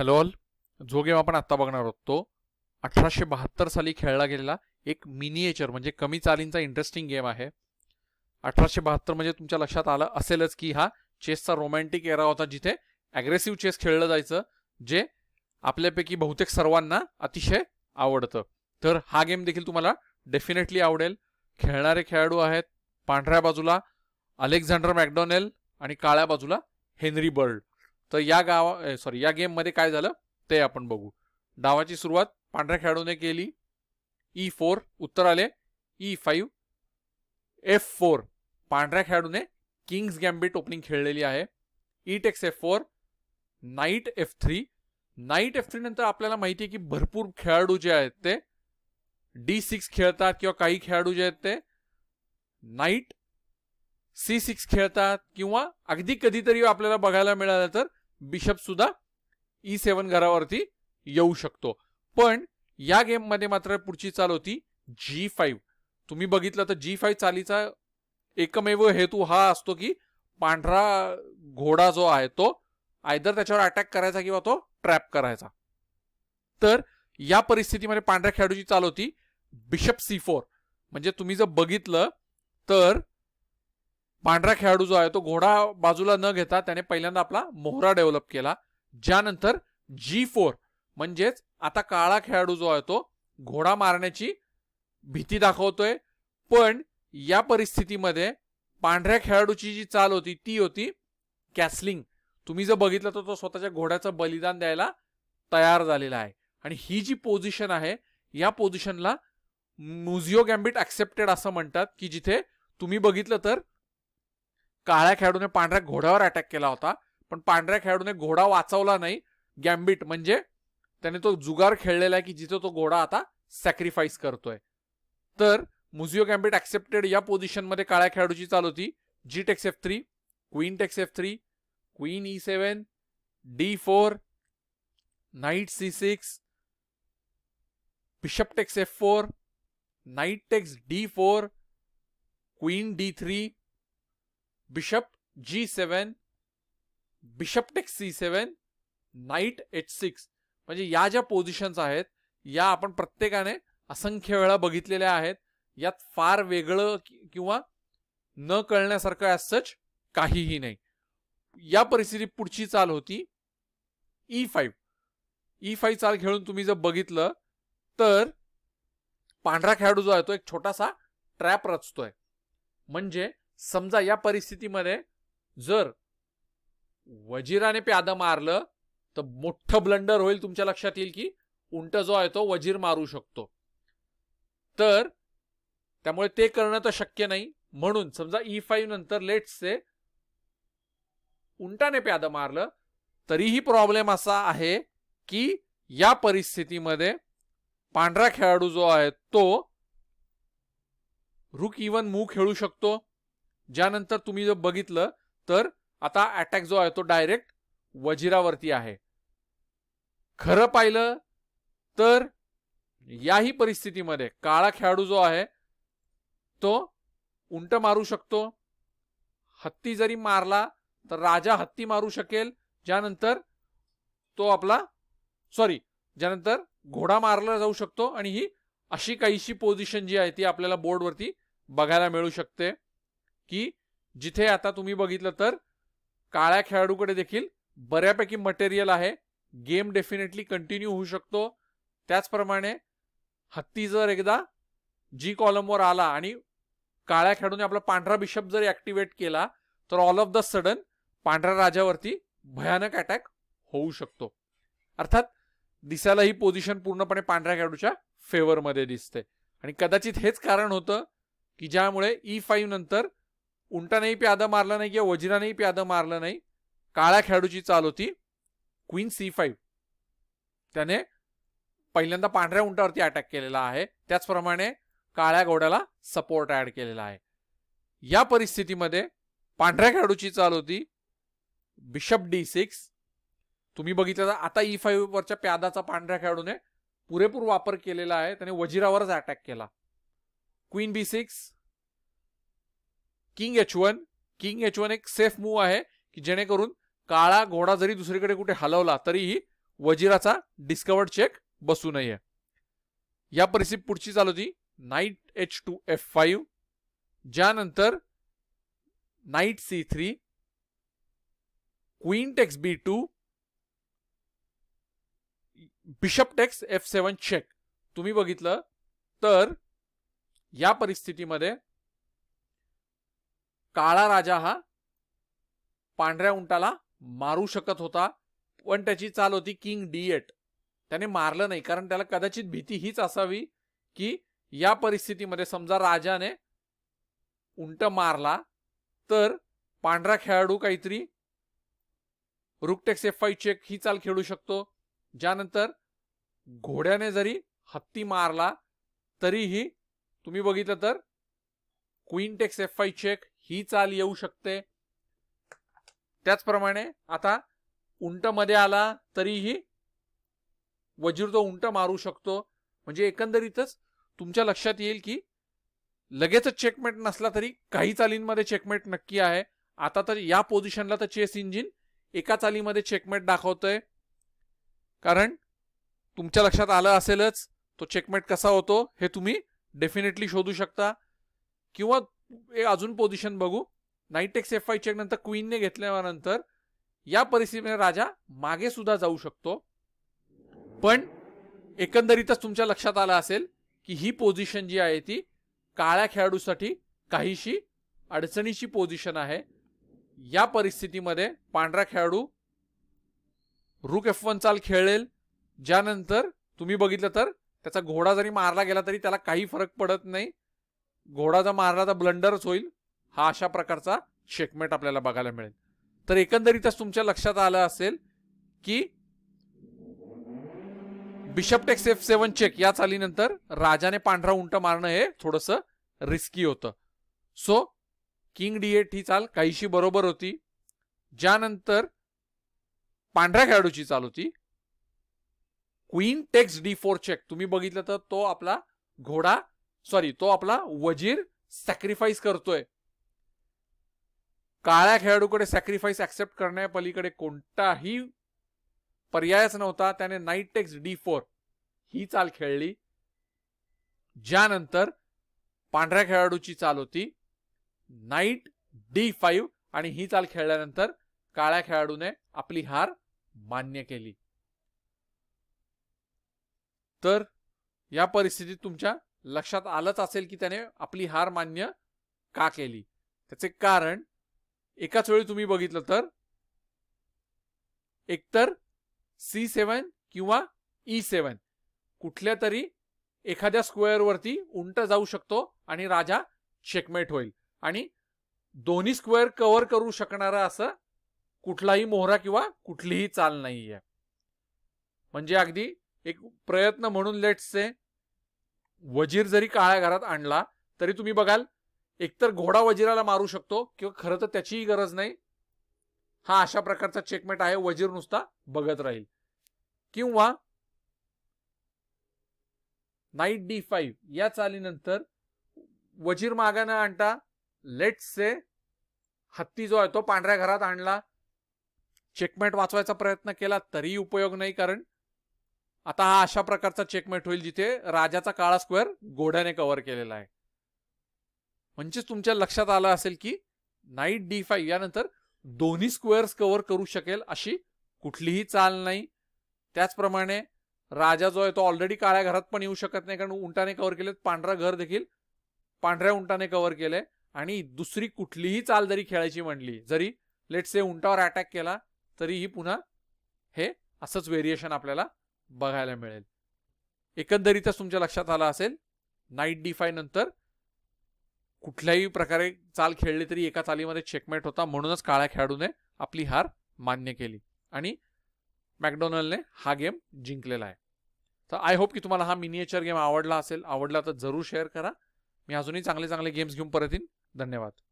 फॅलोअल जो गेम आपण आत्ता बघणार आहोत तो अठराशे बहात्तर साली खेळला गेलेला एक मिनिएचर म्हणजे कमी चालींचा इंटरेस्टिंग गेम आहे अठराशे बहात्तर म्हणजे तुमच्या लक्षात आलं असेलच की हा चेसचा रोमॅन्टिक एरा होता जिथे ॲग्रेसिव्ह चेस खेळलं जायचं जे आपल्यापैकी बहुतेक सर्वांना अतिशय आवडतं तर हा गेम देखील तुम्हाला डेफिनेटली आवडेल खेळणारे खेळाडू आहेत पांढऱ्या बाजूला अलेक्झांडर मॅकडॉनेल आणि काळ्या बाजूला हेनरी बर्ड तर या गावा सॉरी या गेममध्ये काय झालं ते आपण बघू डावाची सुरुवात पांढऱ्या खेळाडूने केली ई e फोर उत्तर आले ई फाईव्ह एफ फोर पांढऱ्या खेळाडूने किंग्स गॅम्बिट ओपनिंग खेळलेली आहे e takes f four knight f three knight f three नंतर आपल्याला माहिती आहे की भरपूर खेळाडू जे आहेत ते डी सिक्स खेळतात किंवा काही खेळाडू जे आहेत ते नाईट सी सिक्स खेळतात किंवा अगदी कधीतरी आपल्याला बघायला मिळालं तर बिशप सुद्धा ई सेवन घरावरती येऊ शकतो पण या गेममध्ये मात्र पुढची चाल होती जी फाईव्ह तुम्ही बघितलं तर जी फाईव्ह चालीचा एकमेव हेतू हा असतो की पांढरा घोडा जो आहे तो आयदर त्याच्यावर अटॅक करायचा किंवा तो ट्रॅप करायचा तर या परिस्थितीमध्ये पांढऱ्या खेळाडूची चाल होती बिशप सी फोर म्हणजे तुम्ही जर बघितलं तर पांढरा खेळाडू जो आहे तो घोडा बाजूला न घेता त्याने पहिल्यांदा आपला मोहरा डेव्हलप केला ज्यानंतर जी फोर म्हणजेच आता काळा खेळाडू जो आहे तो घोडा मारण्याची भीती दाखवतोय पण या परिस्थितीमध्ये पांढऱ्या खेळाडूची जी चाल होती ती होती कॅसलिंग तुम्ही जर बघितलं तर तो स्वतःच्या घोड्याचं बलिदान द्यायला तयार झालेला आहे आणि ही जी पोझिशन आहे या पोझिशनला मुझिओ गॅम्बिट ऍक्सेप्टेड असं म्हणतात की जिथे तुम्ही बघितलं तर काळ्या खेळाडूने पांढऱ्या घोड्यावर अटॅक केला होता पण पांढऱ्या खेळाडूने घोडा वाचवला नाही गॅम्बिट म्हणजे त्याने तो जुगार खेळलेला आहे की जिथे तो घोडा आता सॅक्रिफाईस करतोय तर मुझिओ गॅम्बिट ऍक्सेप्टेड या पोझिशनमध्ये काळ्या खेळाडूची चालू होती g takes f three queen takes f three queen e seven d four knight c six bishop takes f four knight takes d four queen d three g g7 bishop takes c seven knight h six म्हणजे या ज्या positions आहेत या आपण प्रत्येकाने असंख्य वेळा बघितलेल्या आहेत यात फार वेगळं किंवा न कळण्यासारखं असच काहीही नाही या परिस्थितीत पुढची चाल होती ई फाईव्ह ई फाईव्ह चाल खेळून तुम्ही जर बघितलं तर पांढरा खेळाडू जो आहे तो एक छोटासा ट्रॅप रचतोय म्हणजे समजा या परिस्थितीमध्ये जर वजीराने प्याद मारलं तर मोठं ब्लंडर होईल तुमच्या लक्षात येईल की उंट जो आहे तो वजीर मारू शकतो तर त्यामुळे ते करणं तर शक्य नाही म्हणून समजा ई फाईव्ह नंतर से उंटाने प्यादं मारलं तरीही प्रॉब्लेम असा आहे की या परिस्थितीमध्ये पांढरा खेळाडू जो आहे तो रुक इवन मू खेळू शकतो ज्यानंतर तुम्ही जर बघितलं तर आता अटॅक जो आहे तो डायरेक्ट वजिरावरती आहे खरं पाहिलं तर याही परिस्थितीमध्ये काळा खेळाडू जो आहे तो उंट मारू शकतो हत्ती जरी मारला तर राजा हत्ती मारू शकेल ज्यानंतर तो आपला सॉरी ज्यानंतर घोडा मारला जाऊ शकतो आणि ही अशी काहीशी पोझिशन जी आहे ती आपल्याला बोर्डवरती बघायला मिळू शकते की जिथे आता तुम्ही बघितलं तर काळ्या खेळाडूकडे देखील बऱ्यापैकी मटेरियल आहे गेम डेफिनेटली कंटिन्यू होऊ शकतो त्याचप्रमाणे हत्ती जर एकदा जी कॉलमवर आला आणि काळ्या खेळाडूने आपला पांढरा बिशप जर ऍक्टिव्हेट केला तर ऑल ऑफ द सडन पांढऱ्या राजावरती भयानक अटॅक होऊ शकतो अर्थात दिसायला ही पोझिशन पूर्णपणे पांढऱ्या खेळाडूच्या फेवरमध्ये दिसते आणि कदाचित हेच कारण होतं की ज्यामुळे ई e फाईव्ह नंतर उंटानेही प्यादं मारलं नाही किंवा वजिरानेही प्यादं मारलं नाही काळ्या खेळाडूची चाल होती क्वीन सी फाईव्ह त्याने पहिल्यांदा पांढऱ्या उंटावरती अटॅक केलेला आहे त्याचप्रमाणे काळ्या घोड्याला सपोर्ट ॲड केलेला आहे या परिस्थितीमध्ये पांढऱ्या खेळाडूची चाल होती बिशप डी सिक्स तुम्ही बघितलं आता ई e फाईव्हवरच्या प्यादाचा पांढऱ्या खेळाडूने पुरेपूर वापर केलेला आहे त्याने वजिरावरच अटॅक केला queen b six king h one king h one एक सेफ मूव आहे की जेणेकरून काळा घोडा जरी दुसरीकडे कुठे हलवला तरीही वजिराचा डिस्कवर्ड चेक बसू नये या परिस्थिती पुढची चालू होती knight h two f five ज्यानंतर knight c three queen takes b two bishop takes f seven check तुम्ही बघितलं तर या परिस्थितीमध्ये काळा राजा हा पांढऱ्या उंटाला मारू शकत होता पण त्याची चाल होती किंग डिएट त्याने मारलं नाही कारण त्याला कदाचित भीती हीच असावी की या परिस्थितीमध्ये समजा राजाने उंट मारला तर पांढरा खेळाडू काहीतरी रुकटेक्स एफ आय चेक ही चाल खेळू शकतो ज्यानंतर घोड्याने जरी हत्ती मारला तरीही तुम्ही बघितलं तर क्वीन टेक्स एफ चेक ही चाल येऊ शकते त्याचप्रमाणे आता उंट मध्ये आला तरीही वजीर तो उंट मारू शकतो म्हणजे एकंदरीतच तुमच्या लक्षात येईल की लगेचच चेकमेट नसला तरी काही चालींमध्ये चेकमेट नक्की आहे आता तर या पोझिशनला तर चेस इंजिन एका चालीमध्ये चेकमेट दाखवतोय कारण तुमच्या लक्षात आलं असेलच तो चेकमेट कसा होतो हे तुम्ही डेफिनेटली शोधू शकता किंवा एक अजून पोझिशन बघू टेक्स एफ आय चेक नंतर क्वीनने घेतल्यानंतर या परिस्थितीमध्ये राजा मागे सुद्धा जाऊ शकतो पण एकंदरीतच तुमच्या लक्षात आलं असेल की ही पोझिशन जी आहे ती काळ्या खेळाडूसाठी काहीशी अडचणीची पोझिशन आहे या परिस्थितीमध्ये पांढरा खेळाडू रुक एफ वन चाल खेळेल ज्यानंतर तुम्ही बघितलं तर त्याचा घोडा जरी मारला गेला तरी त्याला काही फरक पडत नाही जर मारला तर ब्लंडरच होईल हा अशा प्रकारचा शेकमेट आपल्याला बघायला मिळेल तर एकंदरीतच तुमच्या लक्षात आलं असेल की bishop takes f seven check या चालीनंतर राजाने पांढरा उंट मारणं हे थोडस रिस्की होतं सो किंग डी एट ही चाल काहीशी बरोबर होती ज्यानंतर पांढऱ्या खेळाडूची चाल होती queen takes d four check तुम्ही बघितलं तर तो आपला घोडा सॉरी तो आपला वजीर सॅक्रिफाईस करतोय काळ्या खेळाडूकडे सॅक्रिफाईस ऍक्सेप्ट करण्यापलीकडे कोणताही पर्यायच नव्हता त्याने नाईट टेक्स डी फोर ही चाल खेळली ज्यानंतर पांढऱ्या खेळाडूची चाल होती नाईट डी फाईव्ह आणि ही चाल खेळल्यानंतर काळ्या खेळाडूने आपली हार मान्य केली तर या परिस्थितीत तुमच्या लक्षात आलंच असेल की त्याने आपली हार मान्य का केली त्याचे कारण एकाच वेळी तुम्ही बघितलं तर एकतर सी सेवन किंवा ई सेवन कुठल्या तरी एखाद्या स्क्वेअरवरती उंट जाऊ शकतो आणि राजा चेकमेट होईल आणि दोन्ही स्क्वेअर कव्हर करू शकणारा असं कुठलाही मोहरा किंवा कुठलीही चाल नाही आहे म्हणजे अगदी एक प्रयत्न म्हणून लेट्सचे वजीर जरी काळ्या घरात आणला तरी तुम्ही बघाल एकतर घोडा वजिराला मारू शकतो किंवा खरं तर त्याचीही गरज नाही हा अशा प्रकारचा चेकमेट आहे वजीर नुसता बघत राहील किंवा नाईट डी फाईव्ह या चालीनंतर वजीर न आणता से हत्ती जो आहे तो पांढऱ्या घरात आणला चेकमेट वाचवायचा प्रयत्न केला तरी उपयोग नाही कारण आता हा अशा प्रकारचा चेकमेट होईल जिथे राजाचा काळा स्क्वेअर घोड्याने कव्हर केलेला आहे म्हणजेच तुमच्या लक्षात आलं असेल की नाईट डी फाय यानंतर दोन्ही स्क्वेअर्स कव्हर करू शकेल अशी कुठलीही चाल नाही त्याचप्रमाणे राजा जो आहे तो ऑलरेडी काळ्या घरात पण येऊ शकत नाही कारण उंटाने कव्हर केले पांढरा घर देखील पांढऱ्या उंटाने कव्हर केले आणि दुसरी कुठलीही चाल जरी खेळायची म्हणली जरी लेट्स से उंटावर अटॅक केला तरीही पुन्हा हे असंच व्हेरिएशन आपल्याला बघायला मिळेल एकंदरीतच तुमच्या लक्षात आला असेल नाईट डी फाय नंतर कुठल्याही प्रकारे चाल खेळली तरी एका चालीमध्ये चेकमेट होता म्हणूनच काळ्या खेळाडूने आपली हार मान्य केली आणि मॅकडोनल्डने हा गेम जिंकलेला आहे तर आय होप की तुम्हाला हा मिनिएचर गेम आवडला असेल आवडला तर जरूर शेअर करा मी अजूनही चांगले चांगले गेम्स घेऊन परत येईन धन्यवाद